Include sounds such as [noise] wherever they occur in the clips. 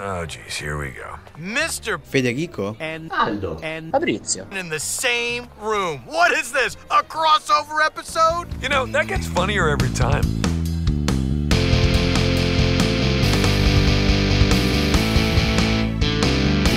Oh, geez, here we go. Mr. Federico and Aldo and Fabrizio in the same room. What is this? A crossover episode? You know, that gets funnier every time.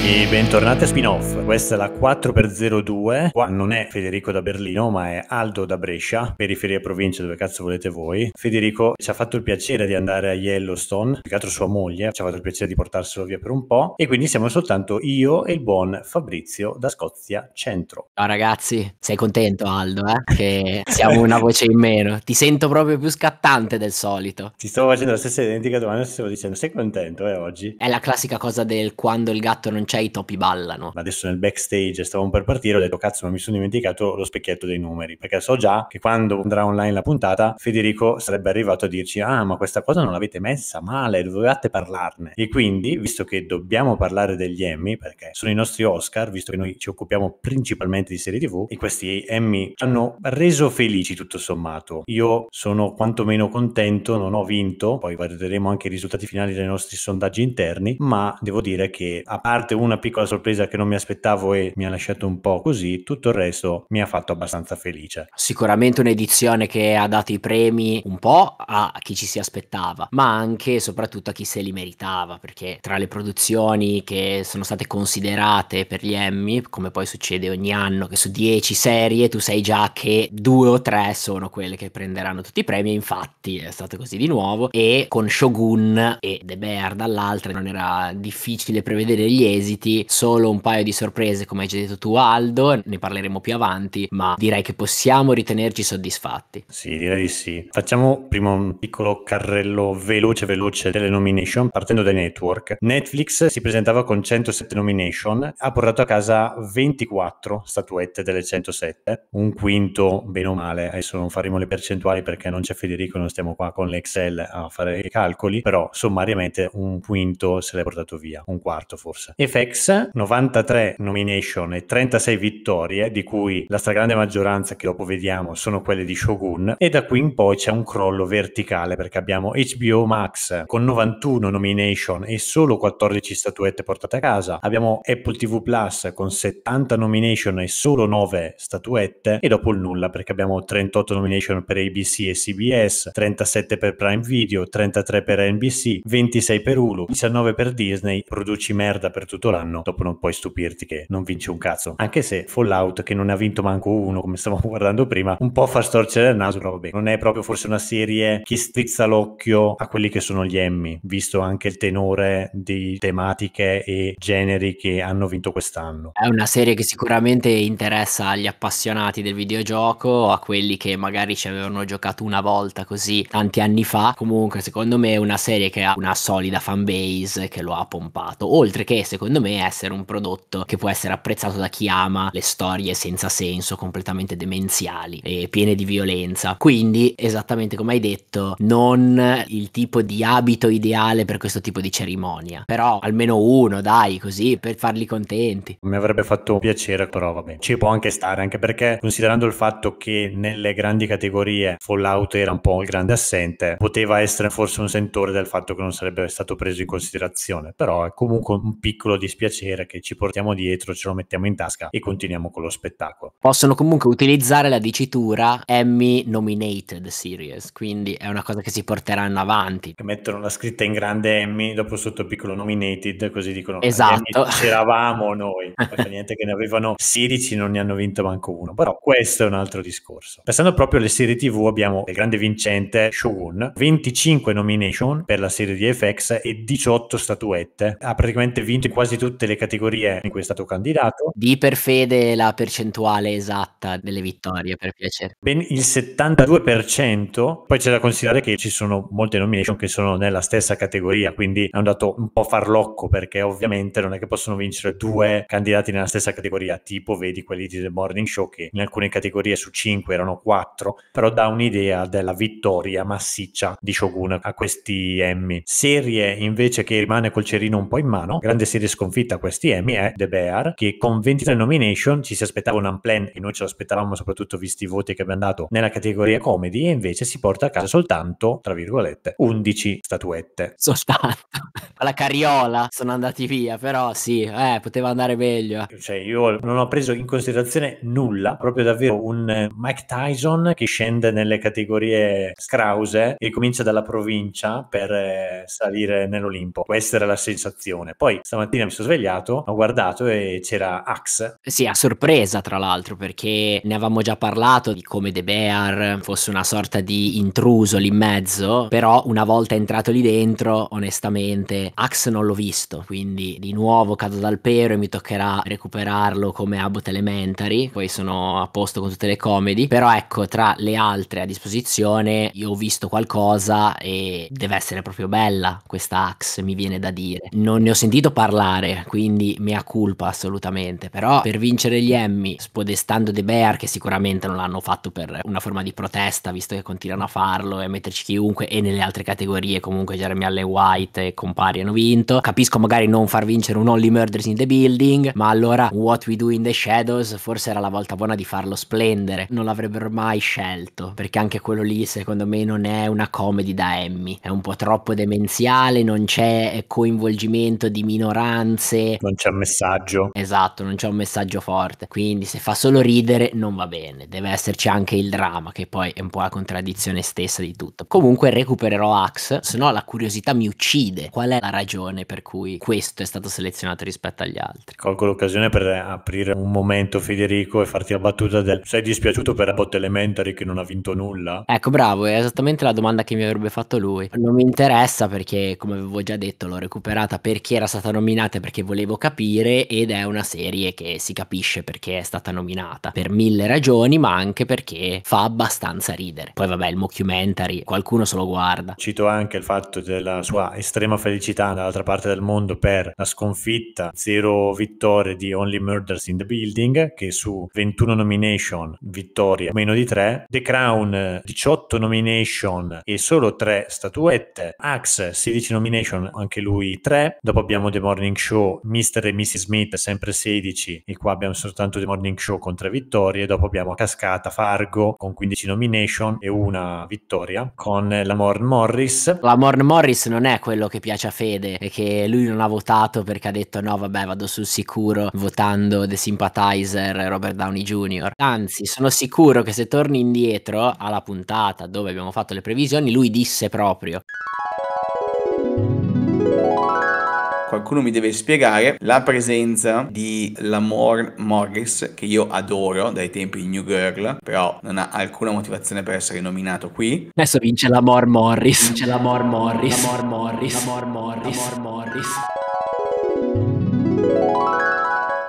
E bentornati a Spin-Off, questa è la 4x02, qua non è Federico da Berlino ma è Aldo da Brescia, periferia provincia dove cazzo volete voi. Federico ci ha fatto il piacere di andare a Yellowstone, più che altro sua moglie, ci ha fatto il piacere di portarselo via per un po' e quindi siamo soltanto io e il buon Fabrizio da Scozia Centro. Ciao ragazzi, sei contento Aldo eh? che siamo una voce in meno, ti sento proprio più scattante del solito. Ti stavo facendo la stessa identica domanda, ti stavo dicendo sei contento eh, oggi? È la classica cosa del quando il gatto non c'è i topi ballano. Adesso nel backstage stavamo per partire, ho detto cazzo ma mi sono dimenticato lo specchietto dei numeri, perché so già che quando andrà online la puntata Federico sarebbe arrivato a dirci ah ma questa cosa non l'avete messa male, dovevate parlarne. E quindi, visto che dobbiamo parlare degli Emmy, perché sono i nostri Oscar, visto che noi ci occupiamo principalmente di serie TV, e questi Emmy ci hanno reso felici tutto sommato. Io sono quantomeno contento, non ho vinto, poi valuteremo anche i risultati finali dei nostri sondaggi interni, ma devo dire che a parte un una piccola sorpresa che non mi aspettavo e mi ha lasciato un po' così, tutto il resto mi ha fatto abbastanza felice. Sicuramente un'edizione che ha dato i premi un po' a chi ci si aspettava, ma anche e soprattutto a chi se li meritava, perché tra le produzioni che sono state considerate per gli Emmy, come poi succede ogni anno, che su 10 serie tu sai già che due o tre sono quelle che prenderanno tutti i premi, infatti è stato così di nuovo, e con Shogun e The Bear dall'altra non era difficile prevedere gli esiti propositi, solo un paio di sorprese come hai già detto tu Aldo, ne parleremo più avanti, ma direi che possiamo ritenerci soddisfatti. Sì, direi di sì. Facciamo prima un piccolo carrello veloce veloce delle nomination partendo dai network. Netflix si presentava con 107 nomination, ha portato a casa 24 statuette delle 107, un quinto bene o male, adesso non faremo le percentuali perché non c'è Federico, non stiamo qua con l'Excel a fare i calcoli, però sommariamente un quinto se l'è portato via, un quarto forse. Effetti Tex, 93 nomination e 36 vittorie, di cui la stragrande maggioranza che dopo vediamo sono quelle di Shogun, e da qui in poi c'è un crollo verticale perché abbiamo HBO Max con 91 nomination e solo 14 statuette portate a casa, abbiamo Apple TV Plus con 70 nomination e solo 9 statuette e dopo il nulla perché abbiamo 38 nomination per ABC e CBS, 37 per Prime Video, 33 per NBC, 26 per Hulu, 19 per Disney, produci merda per tutto l'anno, dopo non puoi stupirti che non vince un cazzo. Anche se Fallout, che non ne ha vinto manco uno, come stavamo [laughs] guardando prima, un po' fa storcere il naso, però vabbè, non è proprio forse una serie che strizza l'occhio a quelli che sono gli Emmy, visto anche il tenore di tematiche e generi che hanno vinto quest'anno. È una serie che sicuramente interessa agli appassionati del videogioco, a quelli che magari ci avevano giocato una volta così tanti anni fa. Comunque, secondo me è una serie che ha una solida fanbase che lo ha pompato, oltre che secondo me me essere un prodotto che può essere apprezzato da chi ama le storie senza senso, completamente demenziali e piene di violenza. Quindi, esattamente come hai detto, non il tipo di abito ideale per questo tipo di cerimonia, però almeno uno, dai, così per farli contenti. Mi avrebbe fatto piacere, però vabbè, ci può anche stare, anche perché considerando il fatto che nelle grandi categorie Fallout era un po' il grande assente, poteva essere forse un sentore del fatto che non sarebbe stato preso in considerazione, però è comunque un piccolo di dispiacere che ci portiamo dietro, ce lo mettiamo in tasca e continuiamo con lo spettacolo. Possono comunque utilizzare la dicitura Emmy Nominated Series, quindi è una cosa che si porteranno avanti. mettono la scritta in grande Emmy, dopo sotto piccolo Nominated, così dicono esatto. c'eravamo noi, non [laughs] niente che ne avevano 16, non ne hanno vinto manco uno, però questo è un altro discorso. Passando proprio alle serie TV abbiamo il grande vincente Shogun, 25 nomination per la serie di FX e 18 statuette, ha praticamente vinto quasi quasi tutte le categorie in cui è stato candidato. Di per fede la percentuale esatta delle vittorie, per piacere. Ben il 72%, poi c'è da considerare che ci sono molte nomination che sono nella stessa categoria, quindi è un dato un po' farlocco perché ovviamente non è che possono vincere due candidati nella stessa categoria, tipo vedi quelli di The Morning Show che in alcune categorie su 5 erano 4, però dà un'idea della vittoria massiccia di Shogun a questi Emmy. Serie invece che rimane col cerino un po' in mano, grande serie scoperta sconfitta a questi Emmy è The Bear, che con 23 nomination ci si aspettava un unplanned e noi ce l'aspettavamo soprattutto visti i voti che abbiamo dato nella categoria comedy e invece si porta a casa soltanto, tra virgolette, 11 statuette. Soltanto. [laughs] Alla cariola sono andati via, però sì, eh, poteva andare meglio. Cioè io non ho preso in considerazione nulla, proprio davvero un Mike Tyson che scende nelle categorie scrause e comincia dalla provincia per eh, salire nell'Olimpo. Questa era la sensazione. Poi stamattina mi sono svegliato, ho guardato e c'era Axe. Sì, a sorpresa tra l'altro, perché ne avevamo già parlato di come De Bear fosse una sorta di intruso lì in mezzo, però una volta entrato lì dentro, onestamente, Axe non l'ho visto, quindi di nuovo cado dal pero e mi toccherà recuperarlo come Abbott Elementary, poi sono a posto con tutte le comedy, però ecco, tra le altre a disposizione, io ho visto qualcosa e deve essere proprio bella questa Axe, mi viene da dire. Non ne ho sentito parlare mare, quindi mea culpa assolutamente, però per vincere gli Emmy, spodestando The Bear che sicuramente non l'hanno fatto per una forma di protesta, visto che continuano a farlo e a metterci chiunque e nelle altre categorie comunque Jeremy Allen White e compari hanno vinto, capisco magari non far vincere un Only Murders in the Building, ma allora What We Do in the Shadows forse era la volta buona di farlo splendere, non l'avrebbero mai scelto, perché anche quello lì secondo me non è una comedy da Emmy, è un po' troppo demenziale, non c'è coinvolgimento di minoranza referenze. Non c'è un messaggio. Esatto, non c'è un messaggio forte. Quindi se fa solo ridere non va bene. Deve esserci anche il dramma, che poi è un po' la contraddizione stessa di tutto. Comunque recupererò Axe, se no la curiosità mi uccide. Qual è la ragione per cui questo è stato selezionato rispetto agli altri? Colgo l'occasione per aprire un momento, Federico, e farti la battuta del sei dispiaciuto per Abbott Elementary che non ha vinto nulla? Ecco, bravo, è esattamente la domanda che mi avrebbe fatto lui. Non mi interessa perché, come avevo già detto, l'ho recuperata perché era stata nominata perché volevo capire ed è una serie che si capisce perché è stata nominata per mille ragioni ma anche perché fa abbastanza ridere. Poi vabbè il mockumentary qualcuno se lo guarda. Cito anche il fatto della sua estrema felicità dall'altra parte del mondo per la sconfitta zero vittorie di Only Murders in the Building che su 21 nomination vittorie meno di 3 The Crown 18 nomination e solo 3 statuette Axe 16 nomination anche lui 3 dopo abbiamo The Morning Show show Mr. e Mrs. Smith, sempre 16, e qua abbiamo soltanto The Morning Show con tre vittorie, dopo abbiamo Cascata, Fargo con 15 nomination e una vittoria con la Morn Morris. La Morn Morris non è quello che piace a Fede, che lui non ha votato perché ha detto no vabbè vado sul sicuro votando The Sympathizer Robert Downey Jr. Anzi, sono sicuro che se torni indietro alla puntata dove abbiamo fatto le previsioni, lui disse proprio qualcuno mi deve spiegare la presenza di Lamore Morris, che io adoro dai tempi di New Girl, però non ha alcuna motivazione per essere nominato qui. Adesso vince Lamore Morris. Vince Lamore Morris. Lamore Morris. Lamore Morris. Lamore Morris. Lamore Morris.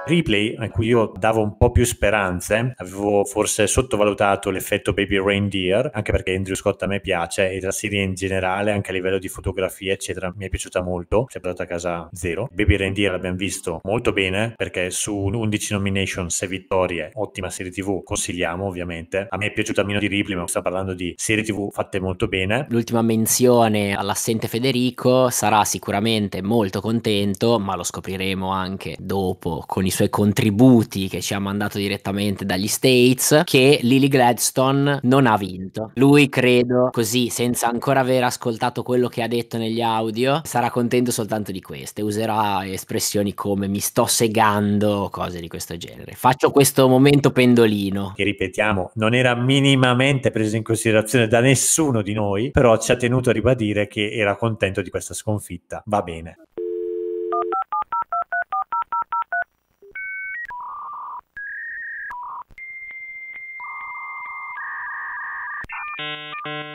Replay, a cui io davo un po' più speranze, avevo forse sottovalutato l'effetto Baby Reindeer, anche perché Andrew Scott a me piace e la serie in generale, anche a livello di fotografia, eccetera, mi è piaciuta molto. Si è portata a casa zero. Baby Reindeer l'abbiamo visto molto bene perché su 11 nomination, 6 vittorie, ottima serie TV, consigliamo ovviamente. A me è piaciuta meno di Ripley, ma sto parlando di serie TV fatte molto bene. L'ultima menzione all'assente Federico sarà sicuramente molto contento, ma lo scopriremo anche dopo con i i suoi contributi che ci ha mandato direttamente dagli States, che Lily Gladstone non ha vinto. Lui credo, così, senza ancora aver ascoltato quello che ha detto negli audio, sarà contento soltanto di queste, userà espressioni come mi sto segando, cose di questo genere. Faccio questo momento pendolino. Che ripetiamo, non era minimamente preso in considerazione da nessuno di noi, però ci ha tenuto a ribadire che era contento di questa sconfitta. Va bene. Música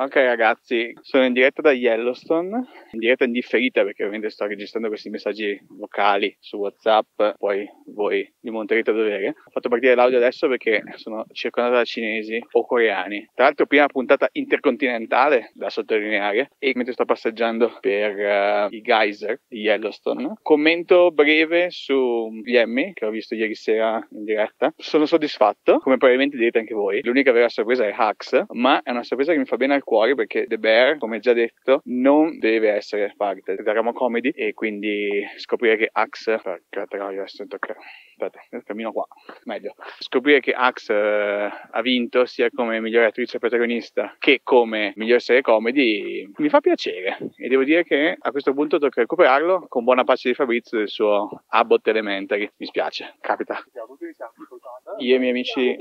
Ok ragazzi, sono in diretta da Yellowstone, in diretta indifferita perché ovviamente sto registrando questi messaggi vocali su Whatsapp, poi voi li monterete a dovere. Ho fatto partire l'audio adesso perché sono circondato da cinesi o coreani. Tra l'altro prima puntata intercontinentale da sottolineare e mentre sto passeggiando per uh, i geyser di Yellowstone, commento breve sugli Emmy che ho visto ieri sera in diretta. Sono soddisfatto, come probabilmente direte anche voi. L'unica vera sorpresa è Hux, ma è una sorpresa che mi fa bene al cuore perché The Bear, come già detto, non deve essere parte della Roma Comedy e quindi scoprire che Axe, perché però adesso tocca, aspetta, cammino qua, meglio, scoprire che Axe uh, ha vinto sia come migliore attrice protagonista che come miglior serie comedy mi fa piacere e devo dire che a questo punto tocca recuperarlo con buona pace di Fabrizio del suo Abbott Elementary, mi spiace, capita. Io e i miei amici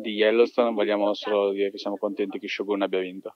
di Yellowstone vogliamo solo dire che siamo contenti che Shogun abbia vinto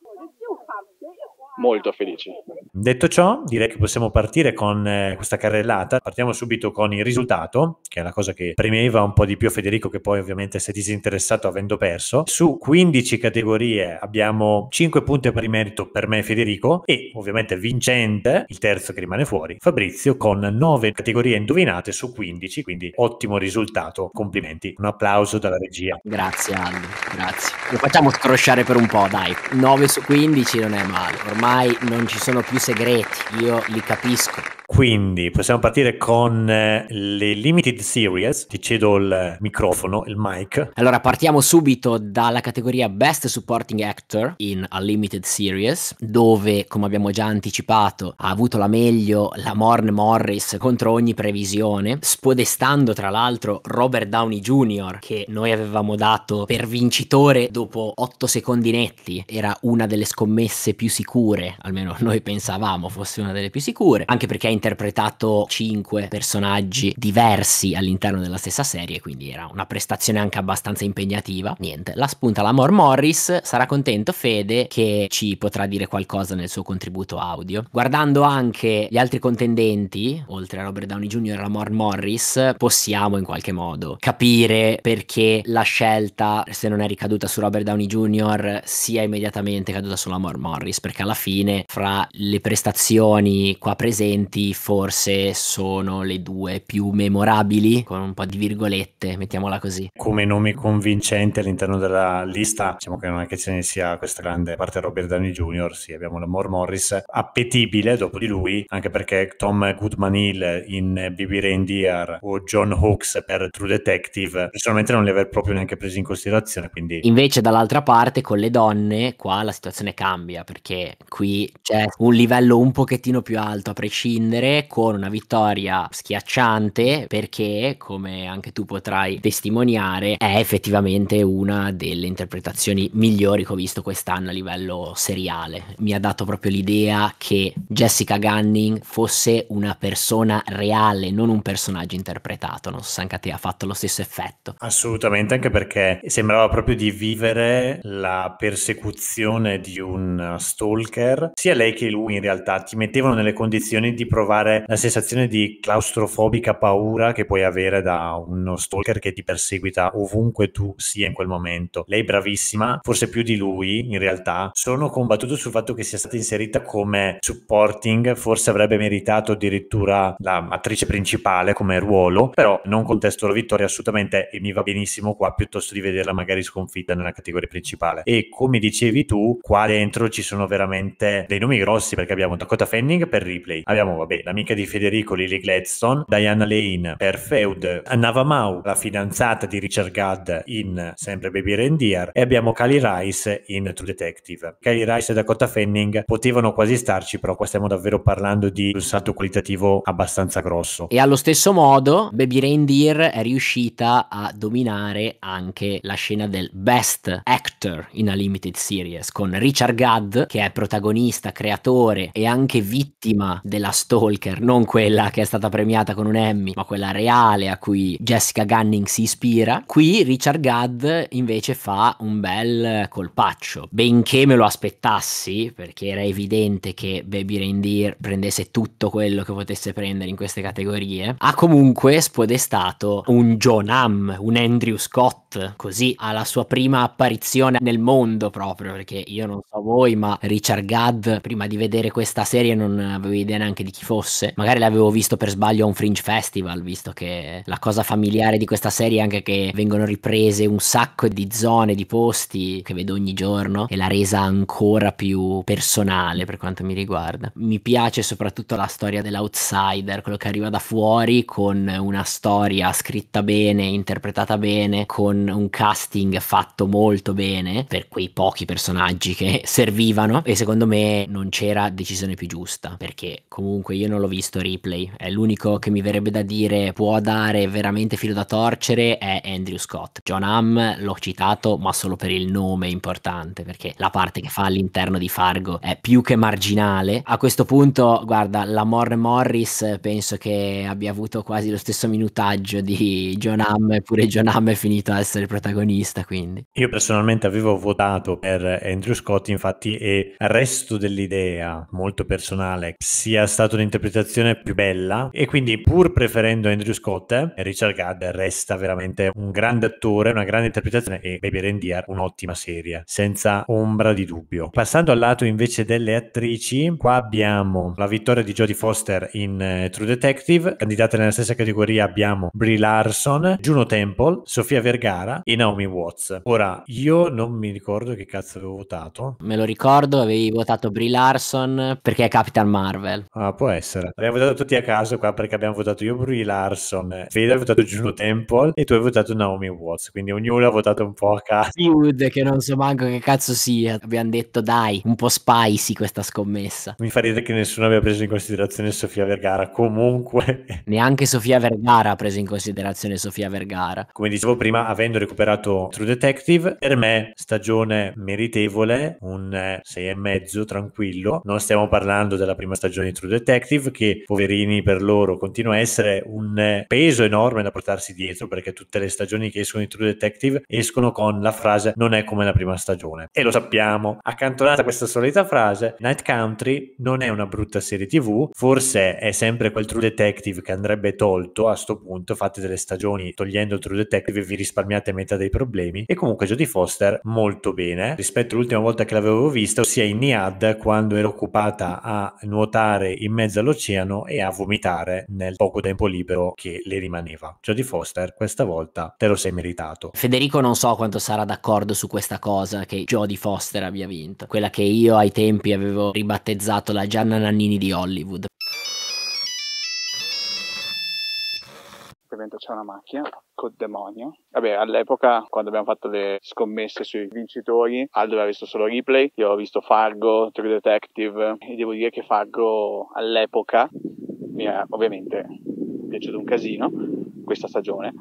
molto felici. Detto ciò, direi che possiamo partire con eh, questa carrellata. Partiamo subito con il risultato, che è la cosa che premeva un po' di più Federico, che poi ovviamente si è disinteressato avendo perso. Su 15 categorie abbiamo 5 punti per il merito per me Federico e ovviamente vincente, il terzo che rimane fuori, Fabrizio con 9 categorie indovinate su 15, quindi ottimo risultato. Complimenti. Un applauso dalla regia. Grazie Aldo, grazie. Lo facciamo scrosciare per un po', dai. 9 su 15 non è male. Ormai ormai non ci sono più segreti, io li capisco. Quindi possiamo partire con eh, le Limited Series. Ti cedo il microfono, il mic. Allora partiamo subito dalla categoria Best Supporting Actor in A Limited Series, dove, come abbiamo già anticipato, ha avuto la meglio la Morne Morris contro ogni previsione, spodestando tra l'altro Robert Downey Jr., che noi avevamo dato per vincitore dopo 8 secondi netti. Era una delle scommesse più sicure, almeno noi pensavamo fosse una delle più sicure, anche perché ha interpretato cinque personaggi diversi all'interno della stessa serie, quindi era una prestazione anche abbastanza impegnativa. Niente, la spunta la Mor Morris, sarà contento Fede che ci potrà dire qualcosa nel suo contributo audio. Guardando anche gli altri contendenti, oltre a Robert Downey Jr. e la Mor Morris, possiamo in qualche modo capire perché la scelta, se non è ricaduta su Robert Downey Jr., sia immediatamente caduta sulla Mor Morris, perché alla fine fra le prestazioni qua presenti City forse sono le due più memorabili, con un po' di virgolette, mettiamola così. Come nomi convincenti all'interno della lista, diciamo che non è che ce ne sia questa grande parte Robert Downey Jr., sì, abbiamo l'Amor Morris, appetibile dopo di lui, anche perché Tom Goodman Hill in BB Reindeer o John Hawks per True Detective, personalmente non li aver proprio neanche presi in considerazione, quindi... Invece dall'altra parte con le donne qua la situazione cambia, perché qui c'è un livello un pochettino più alto a prescindere riprendere con una vittoria schiacciante perché, come anche tu potrai testimoniare, è effettivamente una delle interpretazioni migliori che ho visto quest'anno a livello seriale. Mi ha dato proprio l'idea che Jessica Gunning fosse una persona reale, non un personaggio interpretato. Non so se anche a te ha fatto lo stesso effetto. Assolutamente, anche perché sembrava proprio di vivere la persecuzione di un uh, stalker. Sia lei che lui in realtà ti mettevano nelle condizioni di provare provare la sensazione di claustrofobica paura che puoi avere da uno stalker che ti perseguita ovunque tu sia in quel momento. Lei è bravissima, forse più di lui in realtà. Sono combattuto sul fatto che sia stata inserita come supporting, forse avrebbe meritato addirittura la attrice principale come ruolo, però non contesto la vittoria assolutamente e mi va benissimo qua piuttosto di vederla magari sconfitta nella categoria principale. E come dicevi tu, qua dentro ci sono veramente dei nomi grossi perché abbiamo Dakota Fanning per replay, abbiamo vabbè, beh, l'amica di Federico Lily Gladstone, Diana Lane per Feud, Nava Mau, la fidanzata di Richard Gadd in sempre Baby Reindeer e abbiamo Cali Rice in True Detective. Cali Rice e Dakota Fanning potevano quasi starci, però qua stiamo davvero parlando di un salto qualitativo abbastanza grosso. E allo stesso modo Baby Reindeer è riuscita a dominare anche la scena del Best Actor in a Limited Series con Richard Gadd che è protagonista, creatore e anche vittima della storia Stalker, non quella che è stata premiata con un Emmy, ma quella reale a cui Jessica Gunning si ispira. Qui Richard Gadd invece fa un bel colpaccio, benché me lo aspettassi, perché era evidente che Baby Reindeer prendesse tutto quello che potesse prendere in queste categorie, ha comunque spodestato un John Hamm, un Andrew Scott così alla sua prima apparizione nel mondo proprio, perché io non so voi, ma Richard Gadd, prima di vedere questa serie non avevo idea neanche di chi fosse, magari l'avevo visto per sbaglio a un Fringe Festival, visto che la cosa familiare di questa serie è anche che vengono riprese un sacco di zone, di posti che vedo ogni giorno e l'ha resa ancora più personale per quanto mi riguarda. Mi piace soprattutto la storia dell'outsider, quello che arriva da fuori con una storia scritta bene, interpretata bene, con un, casting fatto molto bene per quei pochi personaggi che [laughs] servivano e secondo me non c'era decisione più giusta perché comunque io non l'ho visto replay è l'unico che mi verrebbe da dire può dare veramente filo da torcere è Andrew Scott John Hamm l'ho citato ma solo per il nome importante perché la parte che fa all'interno di Fargo è più che marginale a questo punto guarda la Morne Morris penso che abbia avuto quasi lo stesso minutaggio di John Hamm eppure John Hamm è finito a essere protagonista, quindi. Io personalmente avevo votato per Andrew Scott, infatti, e resto dell'idea molto personale sia stata un'interpretazione più bella e quindi pur preferendo Andrew Scott, Richard Gadd resta veramente un grande attore, una grande interpretazione e Baby Randier un'ottima serie, senza ombra di dubbio. Passando al lato invece delle attrici, qua abbiamo la vittoria di Jodie Foster in eh, True Detective, candidate nella stessa categoria abbiamo Brie Larson, Juno Temple, Sofia Vergara Gara e Naomi Watts. Ora, io non mi ricordo che cazzo avevo votato. Me lo ricordo, avevi votato Brie Larson perché è Capitan Marvel. Ah, può essere. Abbiamo votato tutti a caso qua perché abbiamo votato io Brie Larson, Fede ha votato Juno Temple e tu hai votato Naomi Watts, quindi ognuno ha votato un po' a caso. Wood, che non so manco che cazzo sia. Abbiamo detto dai, un po' spicy questa scommessa. Mi fa ridere che nessuno abbia preso in considerazione Sofia Vergara, comunque. Neanche Sofia Vergara ha preso in considerazione Sofia Vergara. Come dicevo prima, avendo avendo recuperato True Detective, per me stagione meritevole, un 6 e mezzo tranquillo. Non stiamo parlando della prima stagione di True Detective che poverini per loro continua a essere un peso enorme da portarsi dietro perché tutte le stagioni che escono di True Detective escono con la frase non è come la prima stagione. E lo sappiamo, accantonata questa solita frase, Night Country non è una brutta serie TV, forse è sempre quel True Detective che andrebbe tolto a sto punto, fate delle stagioni togliendo True Detective e vi risparmiate inevitabilmente dei problemi e comunque Jodie Foster molto bene rispetto all'ultima volta che l'avevo vista ossia in Niad quando era occupata a nuotare in mezzo all'oceano e a vomitare nel poco tempo libero che le rimaneva Jodie Foster questa volta te lo sei meritato Federico non so quanto sarà d'accordo su questa cosa che Jodie Foster abbia vinto quella che io ai tempi avevo ribattezzato la Gianna Nannini di Hollywood dentro c'è una macchina, col demonio. Vabbè, all'epoca, quando abbiamo fatto le scommesse sui vincitori, Aldo aveva visto solo replay, io ho visto Fargo, True Detective, e devo dire che Fargo all'epoca mi ha ovviamente piaciuto un casino questa stagione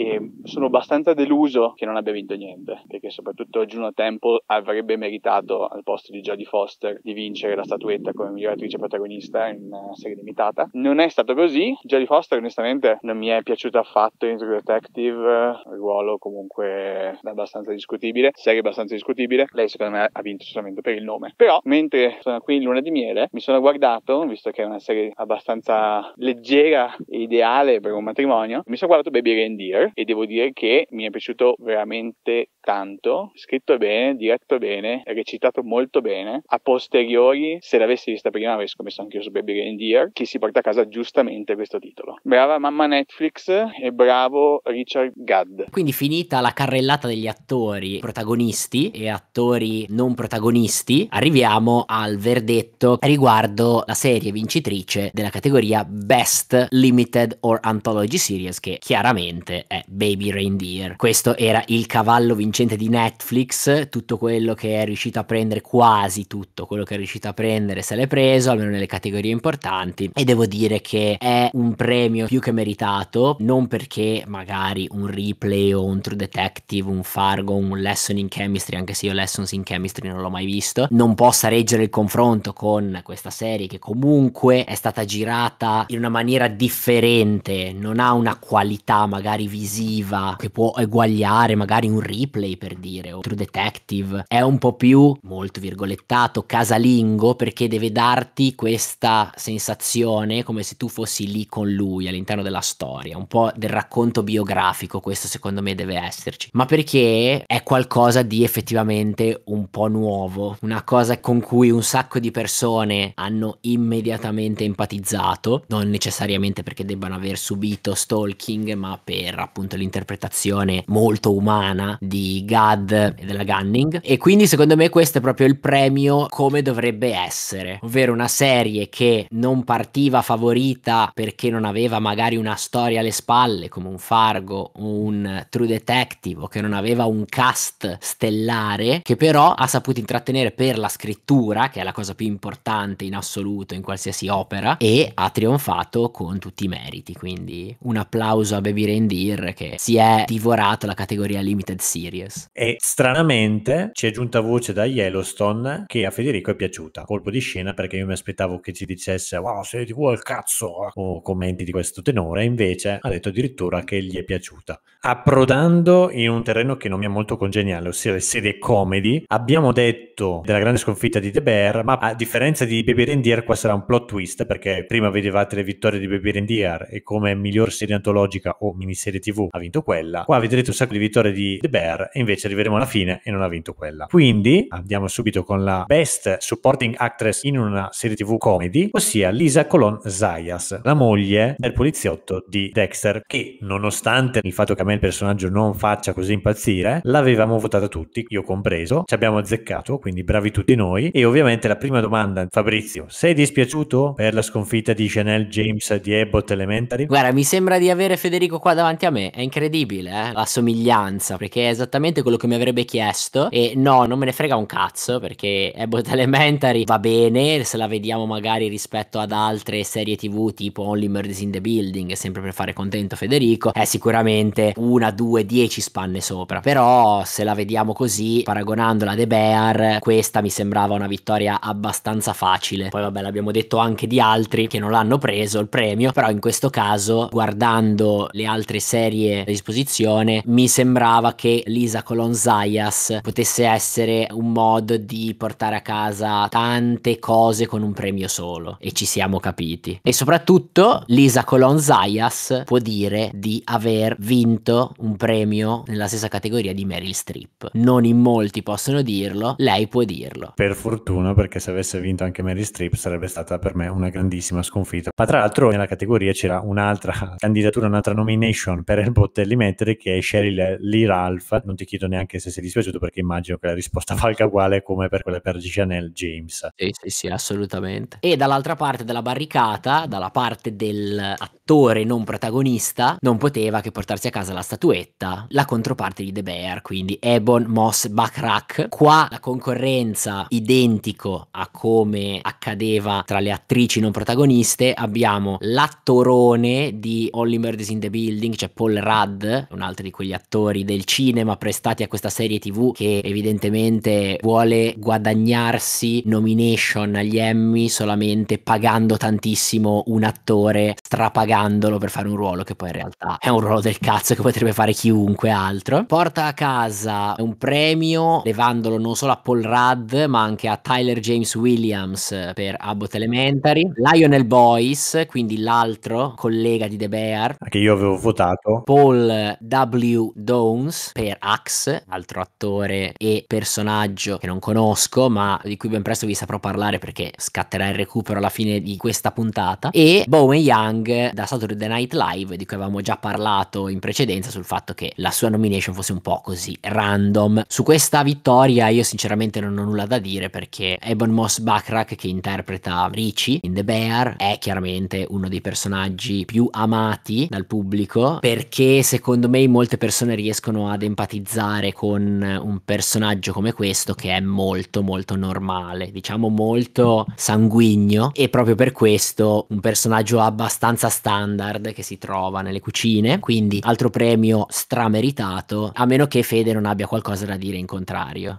e sono abbastanza deluso che non abbia vinto niente, perché soprattutto Juno Temple avrebbe meritato al posto di Jodie Foster di vincere la statuetta come miglior attrice protagonista in una eh, serie limitata. Non è stato così, Jodie Foster onestamente non mi è piaciuta affatto in True Detective, ruolo comunque abbastanza discutibile, serie abbastanza discutibile, lei secondo me ha vinto solamente per il nome. Però mentre sono qui in luna di miele mi sono guardato, visto che è una serie abbastanza leggera e ideale per un matrimonio, mi sono guardato Baby Reindeer e devo dire che mi è piaciuto veramente tanto, scritto bene, diretto bene, recitato molto bene. A posteriori, se l'avessi vista prima, avrei scommesso anche io su Baby Reindeer, che si porta a casa giustamente questo titolo. Brava mamma Netflix e bravo Richard Gadd. Quindi finita la carrellata degli attori protagonisti e attori non protagonisti, arriviamo al verdetto riguardo la serie vincitrice della categoria Best Limited or Anthology Series, che chiaramente è Baby Reindeer. Questo era il cavallo vincente di Netflix, tutto quello che è riuscito a prendere, quasi tutto quello che è riuscito a prendere se l'è preso, almeno nelle categorie importanti, e devo dire che è un premio più che meritato, non perché magari un replay o un True Detective, un Fargo, un Lesson in Chemistry, anche se io Lessons in Chemistry non l'ho mai visto, non possa reggere il confronto con questa serie che comunque è stata girata in una maniera differente, non ha una qualità magari visiva visiva che può eguagliare magari un replay per dire o True Detective è un po' più molto virgolettato casalingo perché deve darti questa sensazione come se tu fossi lì con lui all'interno della storia un po' del racconto biografico questo secondo me deve esserci ma perché è qualcosa di effettivamente un po' nuovo una cosa con cui un sacco di persone hanno immediatamente empatizzato non necessariamente perché debbano aver subito stalking ma per appunto l'interpretazione molto umana di Gad e della Gunning e quindi secondo me questo è proprio il premio come dovrebbe essere, ovvero una serie che non partiva favorita perché non aveva magari una storia alle spalle come un Fargo, un True Detective o che non aveva un cast stellare che però ha saputo intrattenere per la scrittura che è la cosa più importante in assoluto in qualsiasi opera e ha trionfato con tutti i meriti quindi un applauso a Baby Reindeer Mir che si è divorato la categoria Limited Series. E stranamente ci è giunta voce da Yellowstone che a Federico è piaciuta. Colpo di scena perché io mi aspettavo che ci dicesse wow sei di tv il cazzo o commenti di questo tenore, invece ha detto addirittura che gli è piaciuta. Approdando in un terreno che non mi è molto congeniale, ossia le serie comedy, abbiamo detto della grande sconfitta di The Bear, ma a differenza di Baby Rendier qua sarà un plot twist perché prima vedevate le vittorie di Baby Rendier e come miglior serie antologica o miniserie tv TV ha vinto quella, qua vedrete un sacco di vittorie di The Bear e invece arriveremo alla fine e non ha vinto quella. Quindi andiamo subito con la Best Supporting Actress in una serie TV comedy, ossia Lisa Colon Zayas, la moglie del poliziotto di Dexter, che nonostante il fatto che a me il personaggio non faccia così impazzire, l'avevamo votata tutti, io compreso, ci abbiamo azzeccato, quindi bravi tutti noi. E ovviamente la prima domanda, Fabrizio, sei dispiaciuto per la sconfitta di Chanel James di Abbott Elementary? Guarda, mi sembra di avere Federico qua davanti a me me è incredibile eh? la somiglianza, perché è esattamente quello che mi avrebbe chiesto. E no, non me ne frega un cazzo, perché Abbott [laughs] Elementary va bene, se la vediamo magari rispetto ad altre serie tv tipo Only Murders in the Building, sempre per fare contento Federico, è sicuramente una, due, dieci spanne sopra. Però se la vediamo così, paragonandola a The Bear, questa mi sembrava una vittoria abbastanza facile. Poi vabbè, l'abbiamo detto anche di altri che non l'hanno preso il premio, però in questo caso, guardando le altre serie serie a disposizione, mi sembrava che Lisa Colonsaias potesse essere un modo di portare a casa tante cose con un premio solo e ci siamo capiti. E soprattutto Lisa Colonsaias può dire di aver vinto un premio nella stessa categoria di Meryl Streep. Non in molti possono dirlo, lei può dirlo. Per fortuna perché se avesse vinto anche Meryl Streep sarebbe stata per me una grandissima sconfitta. Ma tra l'altro nella categoria c'era un'altra candidatura, un'altra nomination per era [laughs] il Bottellimetri che è Sheryl Lee Ralph. Non ti chiedo neanche se sei dispiaciuto perché immagino che la risposta [laughs] valga uguale come per quella per Chanel James. Sì, sì, sì, assolutamente. E dall'altra parte della barricata, dalla parte dell'attore non protagonista, non poteva che portarsi a casa la statuetta, la controparte di The Bear, quindi Ebon Moss Backrack. Qua la concorrenza identico a come accadeva tra le attrici non protagoniste, abbiamo l'attorone di Only Murders in the Building, cioè Paul Paul Rudd, un altro di quegli attori del cinema prestati a questa serie tv che evidentemente vuole guadagnarsi nomination agli Emmy solamente pagando tantissimo un attore, strapagandolo per fare un ruolo che poi in realtà è un ruolo del cazzo che potrebbe fare chiunque altro. Porta a casa un premio levandolo non solo a Paul Rudd ma anche a Tyler James Williams per Abbott Elementary, Lionel Boyce, quindi l'altro collega di The Bear. Che io avevo votato fatto Paul W. Downs per Axe, altro attore e personaggio che non conosco, ma di cui ben presto vi saprò parlare perché scatterà il recupero alla fine di questa puntata. E Bowen Young da Saturday Night Live, di cui avevamo già parlato in precedenza sul fatto che la sua nomination fosse un po' così random. Su questa vittoria io sinceramente non ho nulla da dire perché Ebon Moss Backrack che interpreta Richie in The Bear è chiaramente uno dei personaggi più amati dal pubblico per perché secondo me molte persone riescono ad empatizzare con un personaggio come questo che è molto molto normale, diciamo molto sanguigno e proprio per questo un personaggio abbastanza standard che si trova nelle cucine, quindi altro premio strameritato, a meno che Fede non abbia qualcosa da dire in contrario.